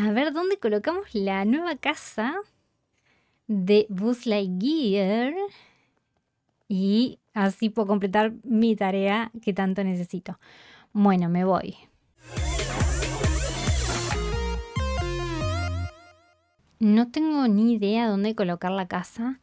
A ver dónde colocamos la nueva casa de Buzz Lightyear. Y así puedo completar mi tarea que tanto necesito. Bueno, me voy. No tengo ni idea dónde colocar la casa,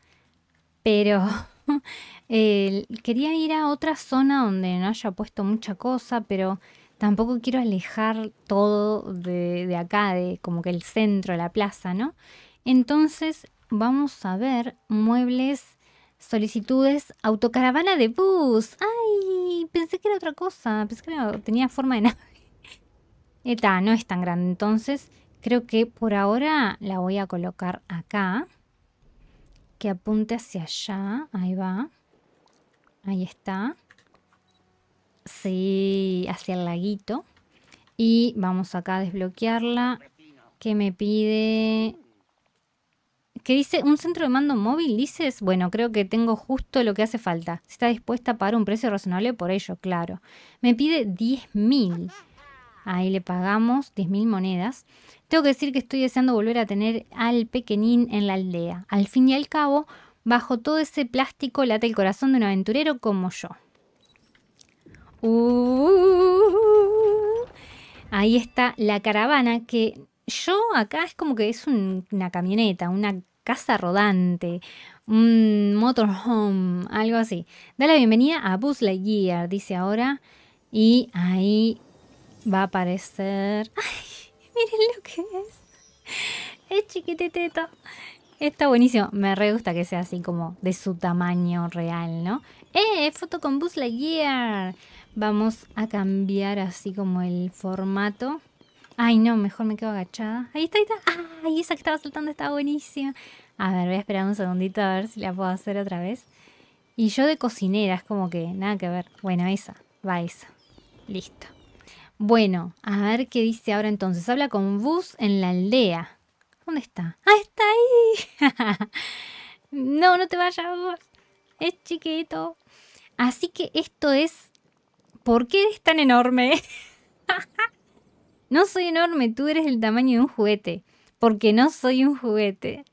pero quería ir a otra zona donde no haya puesto mucha cosa, pero tampoco quiero alejar todo de, acá, de como que el centro, la plaza, ¿no? Entonces vamos a ver muebles solicitudes, autocaravana de bus. Ay, pensé que era otra cosa, pensé que tenía forma de nave. Esta no es tan grande, entonces creo que por ahora la voy a colocar acá, que apunte hacia allá, ahí va, ahí está. Sí, hacia el laguito. Y vamos acá a desbloquearla. Que me pide... ¿Qué dice? ¿Un centro de mando móvil? Dices, bueno, creo que tengo justo lo que hace falta. Si está dispuesta a pagar un precio razonable por ello, claro. Me pide 10.000. Ahí le pagamos 10.000 monedas. Tengo que decir que estoy deseando volver a tener al pequeñín en la aldea. Al fin y al cabo, bajo todo ese plástico late el corazón de un aventurero como yo. Uh. ahí está la caravana que yo acá es como que es una camioneta, una casa rodante, un motorhome, algo así. Da la bienvenida a Buzz Lightyear, dice ahora. Y ahí va a aparecer... ¡Ay! Miren lo que es. Es chiquitito. Está buenísimo. Me re gusta que sea así como de su tamaño real, ¿no? ¡Eh! Foto con Buzz Lightyear. Vamos a cambiar así como el formato. Ay, no, mejor me quedo agachada. Ahí está, ahí está. Ay, esa que estaba saltando está buenísima. A ver, voy a esperar un segundito a ver si la puedo hacer otra vez. Y yo de cocinera, es como que nada que ver. Bueno, esa, va esa. Listo. Bueno, a ver qué dice ahora entonces. Habla con Bus en la aldea. ¿Dónde está? ¡Ah, está ahí! no, no te vayas, Bus. Es chiquito. Así que esto es ¿Por qué eres tan enorme? no soy enorme, tú eres el tamaño de un juguete. Porque no soy un juguete.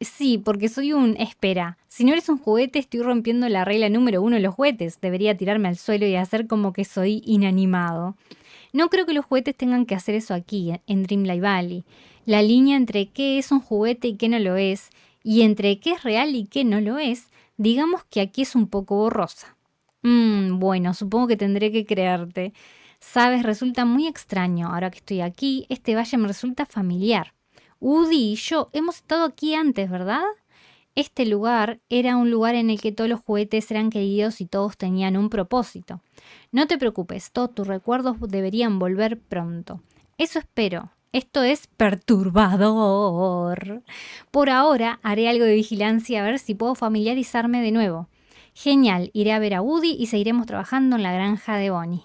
Sí, porque soy un... Espera, si no eres un juguete estoy rompiendo la regla número uno de los juguetes. Debería tirarme al suelo y hacer como que soy inanimado. No creo que los juguetes tengan que hacer eso aquí, en Dreamlight Valley. La línea entre qué es un juguete y qué no lo es, y entre qué es real y qué no lo es, digamos que aquí es un poco borrosa. Mm, bueno, supongo que tendré que creerte. Sabes, resulta muy extraño, ahora que estoy aquí, este valle me resulta familiar. Udi y yo hemos estado aquí antes, ¿verdad? Este lugar era un lugar en el que todos los juguetes eran queridos y todos tenían un propósito. No te preocupes, todos tus recuerdos deberían volver pronto. Eso espero. Esto es perturbador. Por ahora haré algo de vigilancia a ver si puedo familiarizarme de nuevo. Genial, iré a ver a Woody y seguiremos trabajando en la granja de Bonnie.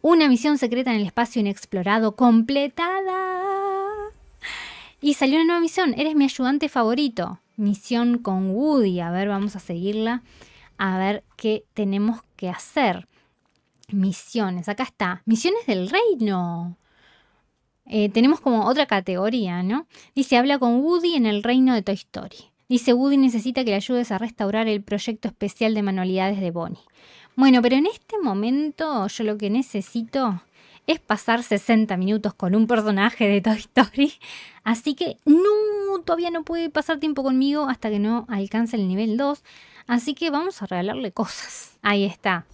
Una misión secreta en el espacio inexplorado completada. Y salió una nueva misión, eres mi ayudante favorito. Misión con Woody, a ver, vamos a seguirla, a ver qué tenemos que hacer. Misiones, acá está. Misiones del reino. Eh, tenemos como otra categoría, ¿no? Dice, habla con Woody en el reino de Toy Story. Dice Woody necesita que le ayudes a restaurar el proyecto especial de manualidades de Bonnie. Bueno, pero en este momento yo lo que necesito es pasar 60 minutos con un personaje de Toy Story. Así que no, todavía no puede pasar tiempo conmigo hasta que no alcance el nivel 2. Así que vamos a regalarle cosas. Ahí está.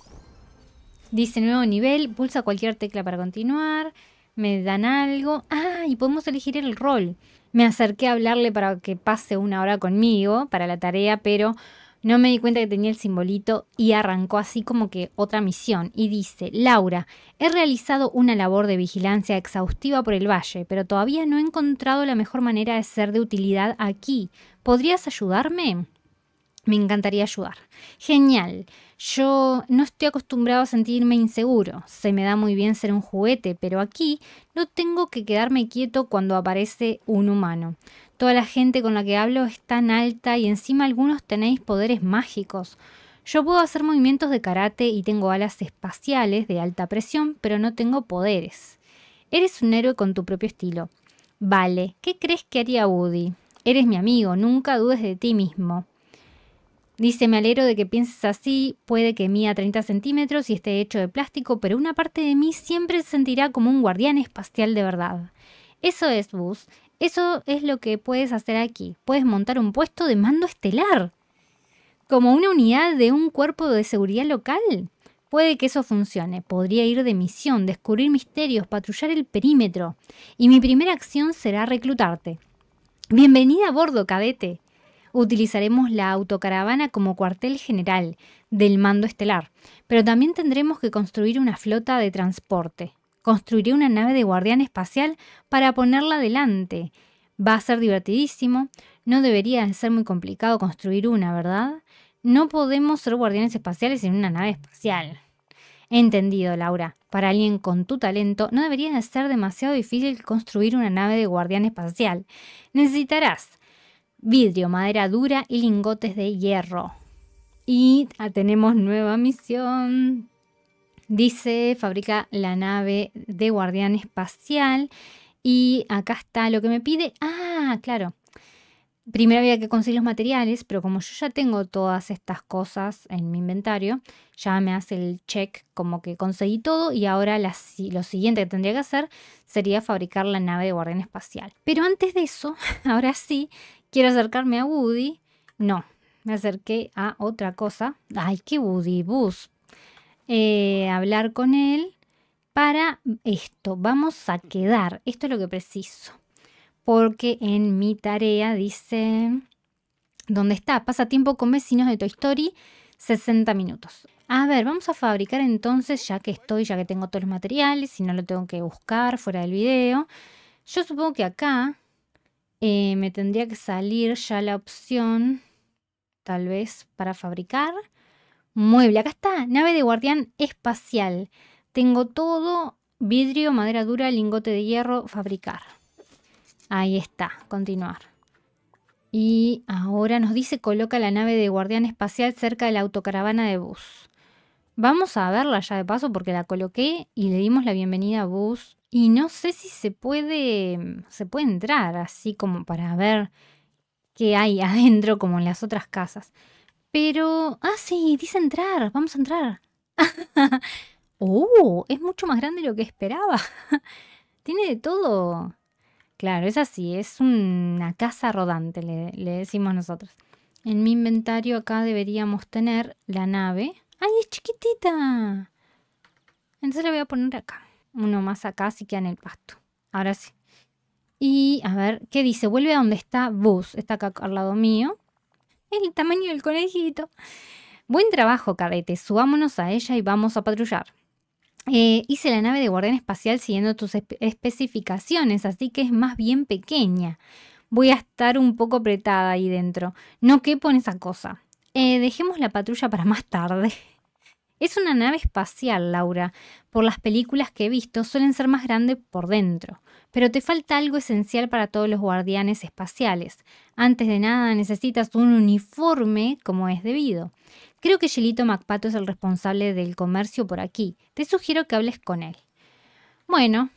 Dice nuevo nivel, pulsa cualquier tecla para continuar. Me dan algo. Ah, y podemos elegir el rol. Me acerqué a hablarle para que pase una hora conmigo para la tarea, pero no me di cuenta que tenía el simbolito y arrancó así como que otra misión. Y dice, Laura, he realizado una labor de vigilancia exhaustiva por el valle, pero todavía no he encontrado la mejor manera de ser de utilidad aquí. ¿Podrías ayudarme? Me encantaría ayudar. Genial. Yo no estoy acostumbrado a sentirme inseguro, se me da muy bien ser un juguete, pero aquí no tengo que quedarme quieto cuando aparece un humano. Toda la gente con la que hablo es tan alta y encima algunos tenéis poderes mágicos. Yo puedo hacer movimientos de karate y tengo alas espaciales de alta presión, pero no tengo poderes. Eres un héroe con tu propio estilo. Vale, ¿qué crees que haría Woody? Eres mi amigo, nunca dudes de ti mismo. Dice, me alegro de que pienses así, puede que mía 30 centímetros y esté hecho de plástico, pero una parte de mí siempre se sentirá como un guardián espacial de verdad. Eso es, Bus, eso es lo que puedes hacer aquí. Puedes montar un puesto de mando estelar, como una unidad de un cuerpo de seguridad local. Puede que eso funcione. Podría ir de misión, descubrir misterios, patrullar el perímetro. Y mi primera acción será reclutarte. Bienvenida a bordo, cadete utilizaremos la autocaravana como cuartel general del mando estelar, pero también tendremos que construir una flota de transporte. Construiré una nave de guardián espacial para ponerla adelante Va a ser divertidísimo, no debería ser muy complicado construir una, ¿verdad? No podemos ser guardianes espaciales en una nave espacial. Entendido, Laura. Para alguien con tu talento, no debería ser demasiado difícil construir una nave de guardián espacial. Necesitarás vidrio, madera dura y lingotes de hierro. Y ah, tenemos nueva misión. Dice, fabrica la nave de guardián espacial. Y acá está lo que me pide. Ah, claro. Primero había que conseguir los materiales, pero como yo ya tengo todas estas cosas en mi inventario, ya me hace el check como que conseguí todo y ahora lo siguiente que tendría que hacer sería fabricar la nave de guardián espacial. Pero antes de eso, ahora sí, Quiero acercarme a Woody. No, me acerqué a otra cosa. Ay, qué Woody, bus. Eh, hablar con él para esto. Vamos a quedar. Esto es lo que preciso. Porque en mi tarea dice, ¿dónde está? Pasatiempo con vecinos de Toy Story, 60 minutos. A ver, vamos a fabricar entonces, ya que estoy, ya que tengo todos los materiales, si no lo tengo que buscar fuera del video. Yo supongo que acá eh, me tendría que salir ya la opción, tal vez, para fabricar. Mueble, acá está, nave de guardián espacial. Tengo todo, vidrio, madera dura, lingote de hierro, fabricar. Ahí está, continuar. Y ahora nos dice coloca la nave de guardián espacial cerca de la autocaravana de bus. Vamos a verla ya de paso porque la coloqué y le dimos la bienvenida a bus y no sé si se puede, mm, se puede entrar así como para ver qué hay adentro como en las otras casas. Pero, ah, sí, dice entrar, vamos a entrar. ¡Oh! Es mucho más grande de lo que esperaba. Tiene de todo. Claro, es así, es una casa rodante, le, le decimos nosotros. En mi inventario acá deberíamos tener la nave. ¡Ay, es chiquitita! Entonces la voy a poner acá uno más acá así queda en el pasto. Ahora sí. Y a ver, ¿qué dice? Vuelve a donde está Buzz. Está acá al lado mío. El tamaño del conejito. Buen trabajo, cadete. Subámonos a ella y vamos a patrullar. Eh, hice la nave de guardián espacial siguiendo tus especificaciones, así que es más bien pequeña. Voy a estar un poco apretada ahí dentro. No quepo en esa cosa. Eh, dejemos la patrulla para más tarde. Es una nave espacial, Laura. Por las películas que he visto, suelen ser más grandes por dentro. Pero te falta algo esencial para todos los guardianes espaciales. Antes de nada, necesitas un uniforme como es debido. Creo que Gilito MacPato es el responsable del comercio por aquí. Te sugiero que hables con él. Bueno,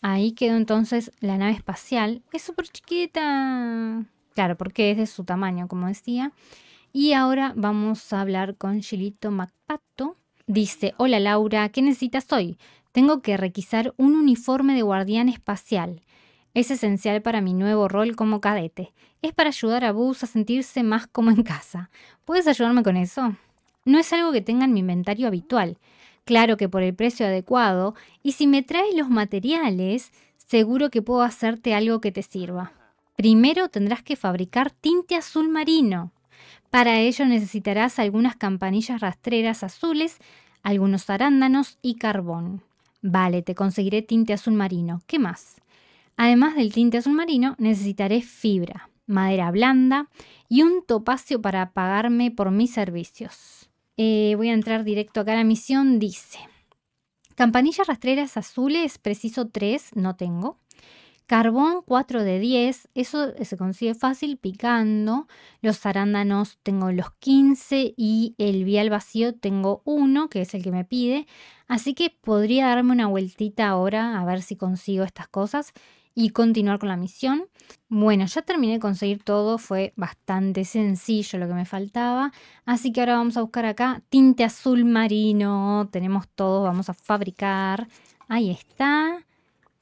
ahí quedó entonces la nave espacial. Es súper chiquita. Claro, porque es de su tamaño, como decía. Y ahora vamos a hablar con Gilito Macpato. Dice, hola Laura, ¿qué necesitas hoy? Tengo que requisar un uniforme de guardián espacial. Es esencial para mi nuevo rol como cadete. Es para ayudar a Bus a sentirse más como en casa. ¿Puedes ayudarme con eso? No es algo que tenga en mi inventario habitual. Claro que por el precio adecuado, y si me traes los materiales, seguro que puedo hacerte algo que te sirva. Primero tendrás que fabricar tinte azul marino. Para ello necesitarás algunas campanillas rastreras azules, algunos arándanos y carbón. Vale, te conseguiré tinte azul marino. ¿Qué más? Además del tinte azul marino, necesitaré fibra, madera blanda y un topacio para pagarme por mis servicios. Eh, voy a entrar directo acá a la misión. Dice, campanillas rastreras azules, preciso tres, no tengo. Carbón 4 de 10, eso eh, se consigue fácil picando. Los arándanos tengo los 15 y el vial vacío tengo 1, que es el que me pide. Así que podría darme una vueltita ahora a ver si consigo estas cosas y continuar con la misión. Bueno, ya terminé de conseguir todo, fue bastante sencillo lo que me faltaba, así que ahora vamos a buscar acá tinte azul marino, tenemos todo, vamos a fabricar, ahí está,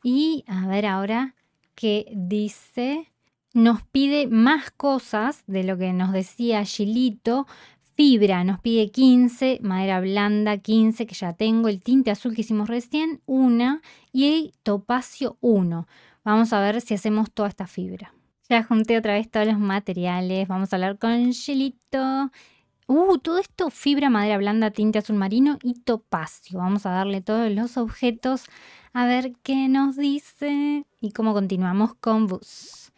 y a ver ahora qué dice. Nos pide más cosas de lo que nos decía Gilito. Fibra, nos pide 15, madera blanda 15, que ya tengo, el tinte azul que hicimos recién, una, y el topacio 1. Vamos a ver si hacemos toda esta fibra. Ya junté otra vez todos los materiales, vamos a hablar con Gilito Uh, todo esto, fibra, madera blanda, tinte azul marino y topacio. Vamos a darle todos los objetos a ver qué nos dice y cómo continuamos con bus.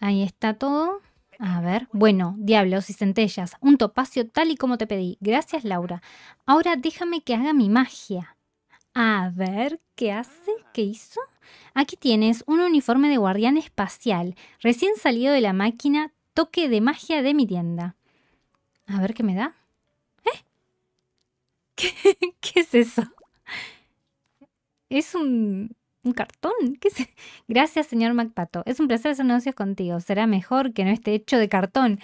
Ahí está todo. A ver, bueno, diablos y centellas, un topacio tal y como te pedí. Gracias, Laura. Ahora déjame que haga mi magia. A ver, ¿qué hace? ¿Qué hizo? Aquí tienes un uniforme de guardián espacial, recién salido de la máquina, toque de magia de mi tienda. A ver qué me da. ¿Eh? ¿Qué, es eso? Es un, cartón. Gracias, señor MacPato. Es un placer hacer negocios contigo. Será mejor que no esté hecho de cartón.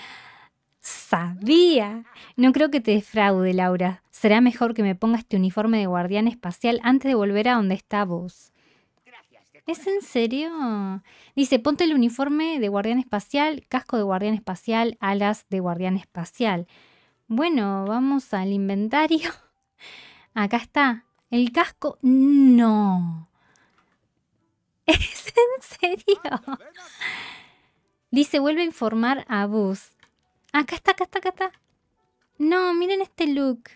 Sabía. No creo que te defraude, Laura. Será mejor que me ponga este uniforme de guardián espacial antes de volver a donde está vos. ¿Es en serio? Dice, ponte el uniforme de guardián espacial, casco de guardián espacial, alas de guardián espacial. Bueno, vamos al inventario. Acá está. El casco, no. ¿Es en serio? Dice, vuelve a informar a Buzz. Acá está, acá está, acá está. No, miren este look.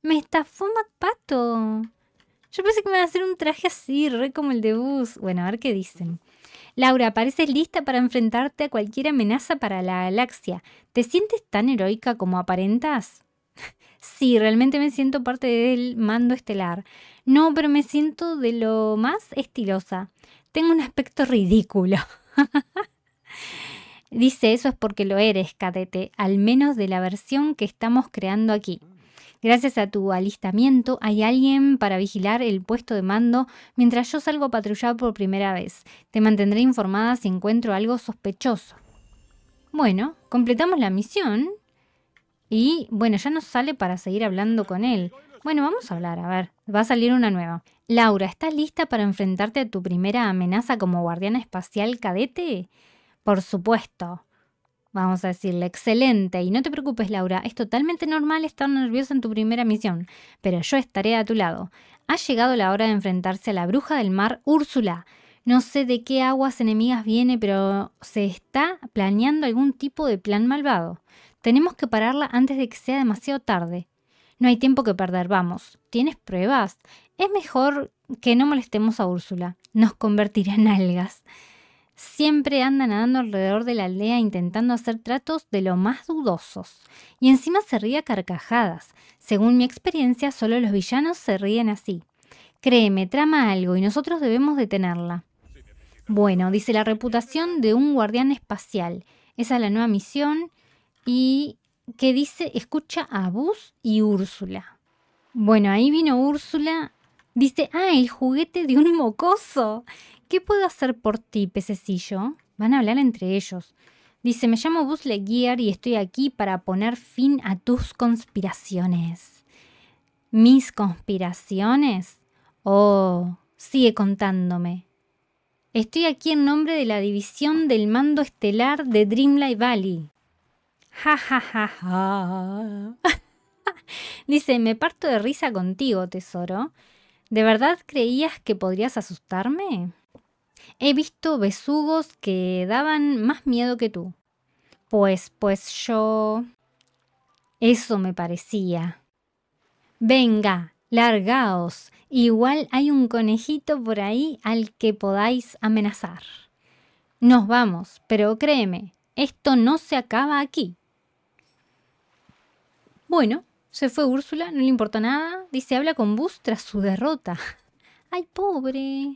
Me estafó pato. Yo pensé que me iban a hacer un traje así, re como el de Bus. Bueno, a ver qué dicen. Laura, pareces lista para enfrentarte a cualquier amenaza para la galaxia. ¿Te sientes tan heroica como aparentas? sí, realmente me siento parte del mando estelar. No, pero me siento de lo más estilosa. Tengo un aspecto ridículo. Dice, eso es porque lo eres, cadete, al menos de la versión que estamos creando aquí. Gracias a tu alistamiento hay alguien para vigilar el puesto de mando mientras yo salgo a patrullar por primera vez. Te mantendré informada si encuentro algo sospechoso. Bueno, completamos la misión. Y bueno, ya nos sale para seguir hablando con él. Bueno, vamos a hablar, a ver, va a salir una nueva. Laura, ¿estás lista para enfrentarte a tu primera amenaza como guardiana espacial cadete? Por supuesto vamos a decirle, excelente. Y no te preocupes, Laura, es totalmente normal estar nerviosa en tu primera misión, pero yo estaré a tu lado. Ha llegado la hora de enfrentarse a la bruja del mar, Úrsula. No sé de qué aguas enemigas viene, pero se está planeando algún tipo de plan malvado. Tenemos que pararla antes de que sea demasiado tarde. No hay tiempo que perder, vamos. ¿Tienes pruebas? Es mejor que no molestemos a Úrsula. Nos convertirá en algas siempre anda nadando alrededor de la aldea intentando hacer tratos de lo más dudosos. Y encima se ríe a carcajadas. Según mi experiencia, solo los villanos se ríen así. Créeme, trama algo y nosotros debemos detenerla. Bueno, dice la reputación de un guardián espacial. Esa es la nueva misión. Y que dice, escucha a Bus y Úrsula. Bueno, ahí vino Úrsula. Dice, ah, el juguete de un mocoso. ¿Qué puedo hacer por ti, pececillo? Van a hablar entre ellos. Dice, me llamo Busle gear y estoy aquí para poner fin a tus conspiraciones. ¿Mis conspiraciones? Oh, sigue contándome. Estoy aquí en nombre de la división del mando estelar de Dreamlight Valley. Ja, ja, ja, ja. Dice, me parto de risa contigo, tesoro. ¿De verdad creías que podrías asustarme? He visto besugos que daban más miedo que tú. Pues, pues yo... Eso me parecía. Venga, largaos. Igual hay un conejito por ahí al que podáis amenazar. Nos vamos, pero créeme, esto no se acaba aquí. Bueno, se fue Úrsula, no le importó nada. Dice, habla con Bus tras su derrota. Ay, pobre.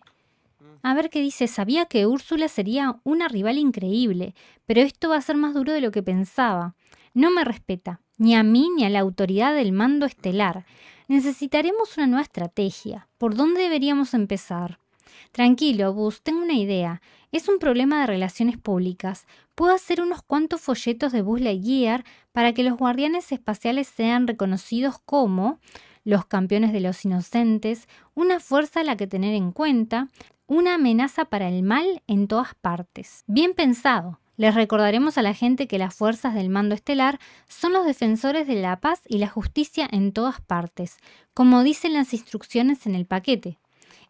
Mm. A ver qué dice, sabía que Úrsula sería una rival increíble, pero esto va a ser más duro de lo que pensaba. No me respeta, ni a mí ni a la autoridad del mando estelar. Necesitaremos una nueva estrategia. ¿Por dónde deberíamos empezar? Tranquilo, Bus, tengo una idea. Es un problema de relaciones públicas. Puedo hacer unos cuantos folletos de Buzz Lightyear para que los guardianes espaciales sean reconocidos como los campeones de los inocentes, una fuerza a la que tener en cuenta, una amenaza para el mal en todas partes. Bien pensado. Les recordaremos a la gente que las fuerzas del mando estelar son los defensores de la paz y la justicia en todas partes, como dicen las instrucciones en el paquete.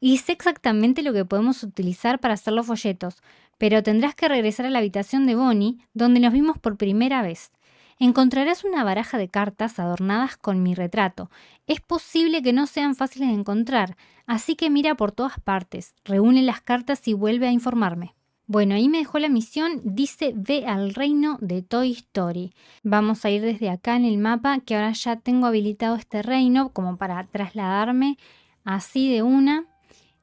Y sé exactamente lo que podemos utilizar para hacer los folletos, pero tendrás que regresar a la habitación de Bonnie, donde nos vimos por primera vez encontrarás una baraja de cartas adornadas con mi retrato. Es posible que no sean fáciles de encontrar, así que mira por todas partes, reúne las cartas y vuelve a informarme. Bueno, ahí me dejó la misión, dice ve al reino de Toy Story. Vamos a ir desde acá en el mapa, que ahora ya tengo habilitado este reino como para trasladarme así de una.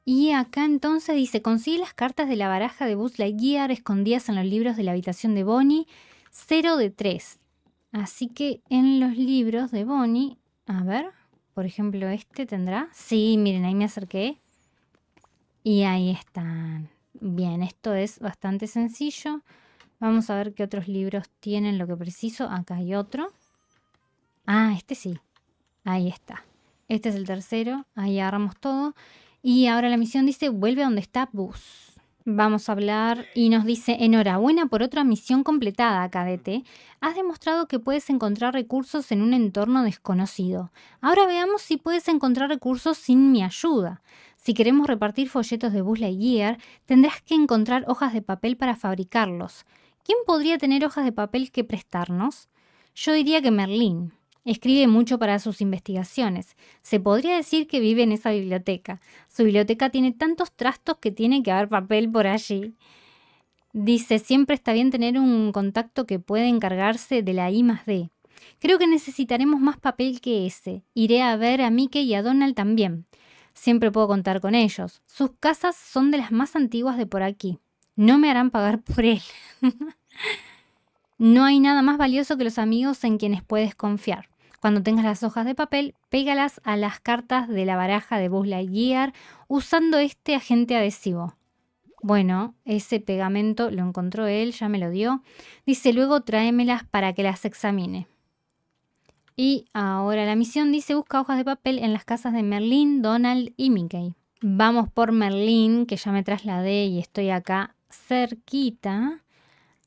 Y acá entonces dice, consigue las cartas de la baraja de Buzz Lightyear escondidas en los libros de la habitación de Bonnie, 0 de 3. Así que en los libros de Bonnie, a ver, por ejemplo, este tendrá. Sí, miren, ahí me acerqué. Y ahí están. Bien, esto es bastante sencillo. Vamos a ver qué otros libros tienen lo que preciso. Acá hay otro. Ah, este sí. Ahí está. Este es el tercero. Ahí agarramos todo. Y ahora la misión dice, vuelve a donde está Bus. Vamos a hablar y nos dice, enhorabuena por otra misión completada, KDT. Has demostrado que puedes encontrar recursos en un entorno desconocido. Ahora veamos si puedes encontrar recursos sin mi ayuda. Si queremos repartir folletos de Buzz Lightyear, tendrás que encontrar hojas de papel para fabricarlos. ¿Quién podría tener hojas de papel que prestarnos? Yo diría que Merlín. Escribe mucho para sus investigaciones. Se podría decir que vive en esa biblioteca. Su biblioteca tiene tantos trastos que tiene que haber papel por allí. Dice, siempre está bien tener un contacto que puede encargarse de la I más D. Creo que necesitaremos más papel que ese. Iré a ver a Mickey y a Donald también. Siempre puedo contar con ellos. Sus casas son de las más antiguas de por aquí. No me harán pagar por él. no hay nada más valioso que los amigos en quienes puedes confiar. Cuando tengas las hojas de papel, pégalas a las cartas de la baraja de Buzz Gear usando este agente adhesivo. Bueno, ese pegamento lo encontró él, ya me lo dio. Dice, luego tráemelas para que las examine. Y ahora la misión dice, busca hojas de papel en las casas de Merlín, Donald y Mickey. Vamos por Merlín, que ya me trasladé y estoy acá cerquita.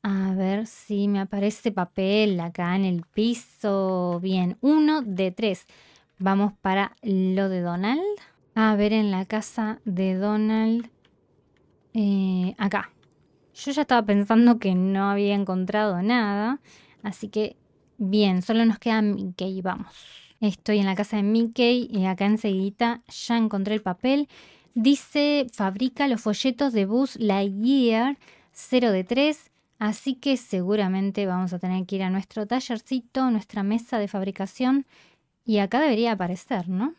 A ver si me aparece papel acá en el piso. Bien, uno de tres. Vamos para lo de Donald. A ver, en la casa de Donald. Eh, acá. Yo ya estaba pensando que no había encontrado nada. Así que, bien, solo nos queda Mickey. Vamos. Estoy en la casa de Mickey y acá enseguida ya encontré el papel. Dice, fabrica los folletos de la Lightyear 0 de 3 Así que seguramente vamos a tener que ir a nuestro tallercito, nuestra mesa de fabricación. Y acá debería aparecer, ¿no?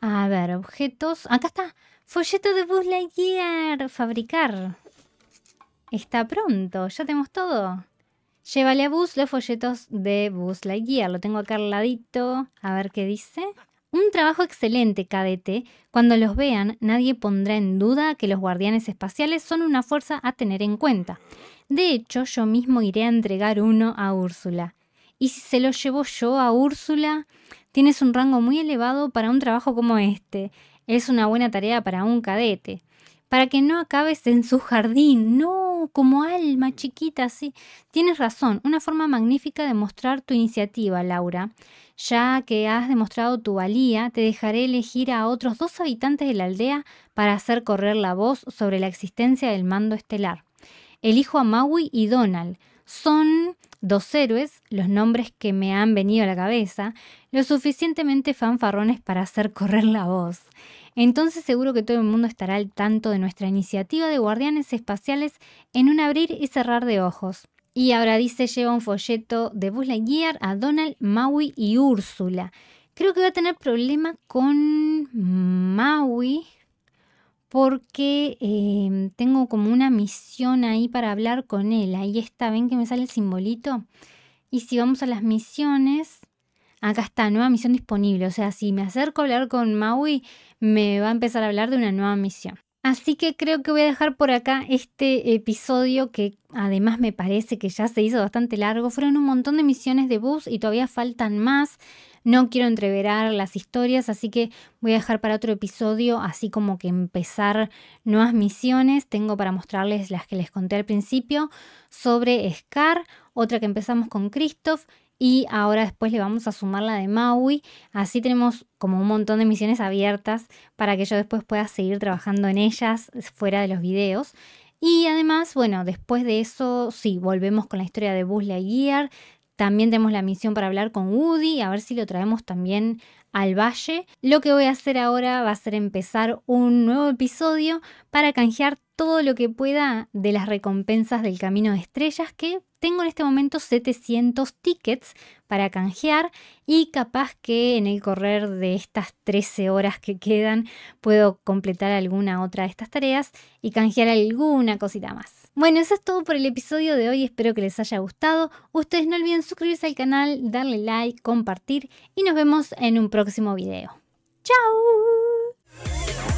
A ver, objetos. Acá está. Folleto de Buzz Lightyear. Fabricar. Está pronto. Ya tenemos todo. Llévale a Bus los folletos de Buzz Lightyear. Lo tengo acá al ladito. A ver qué dice. Un trabajo excelente, cadete. Cuando los vean, nadie pondrá en duda que los guardianes espaciales son una fuerza a tener en cuenta. De hecho, yo mismo iré a entregar uno a Úrsula. Y si se lo llevo yo a Úrsula, tienes un rango muy elevado para un trabajo como este. Es una buena tarea para un cadete. Para que no acabes en su jardín. No, como alma chiquita, sí. Tienes razón, una forma magnífica de mostrar tu iniciativa, Laura. Ya que has demostrado tu valía, te dejaré elegir a otros dos habitantes de la aldea para hacer correr la voz sobre la existencia del mando estelar elijo a Maui y Donald. Son dos héroes, los nombres que me han venido a la cabeza, lo suficientemente fanfarrones para hacer correr la voz. Entonces seguro que todo el mundo estará al tanto de nuestra iniciativa de guardianes espaciales en un abrir y cerrar de ojos. Y ahora dice lleva un folleto de Buzz Lightyear a Donald, Maui y Úrsula. Creo que va a tener problema con Maui, porque em, tengo como una misión ahí para hablar con él. Ahí está, ven que me sale el simbolito. Y si vamos a las misiones, acá está, nueva misión disponible. O sea, si me acerco a hablar con Maui, me va a empezar a hablar de una nueva misión. Así que creo que voy a dejar por acá este episodio que además me parece que ya se hizo bastante largo. Fueron un montón de misiones de bus y todavía faltan más. No quiero entreverar las historias, así que voy a dejar para otro episodio, así como que empezar nuevas misiones. Tengo para mostrarles las que les conté al principio sobre Scar, otra que empezamos con Christoph y ahora después le vamos a sumar la de Maui. Así tenemos como un montón de misiones abiertas para que yo después pueda seguir trabajando en ellas fuera de los videos. Y además, bueno, después de eso, sí, volvemos con la historia de Buzz Lightyear. También tenemos la misión para hablar con Woody, a ver si lo traemos también al valle. Lo que voy a hacer ahora va a ser empezar un nuevo episodio para canjear todo lo que pueda de las recompensas del Camino de Estrellas que tengo en este momento 700 tickets para canjear y capaz que en el correr de estas 13 horas que quedan puedo completar alguna otra de estas tareas y canjear alguna cosita más. Bueno, eso es todo por el episodio de hoy, espero que les haya gustado. Ustedes no olviden suscribirse al canal, darle like, compartir y nos vemos en un próximo video. ¡Chao!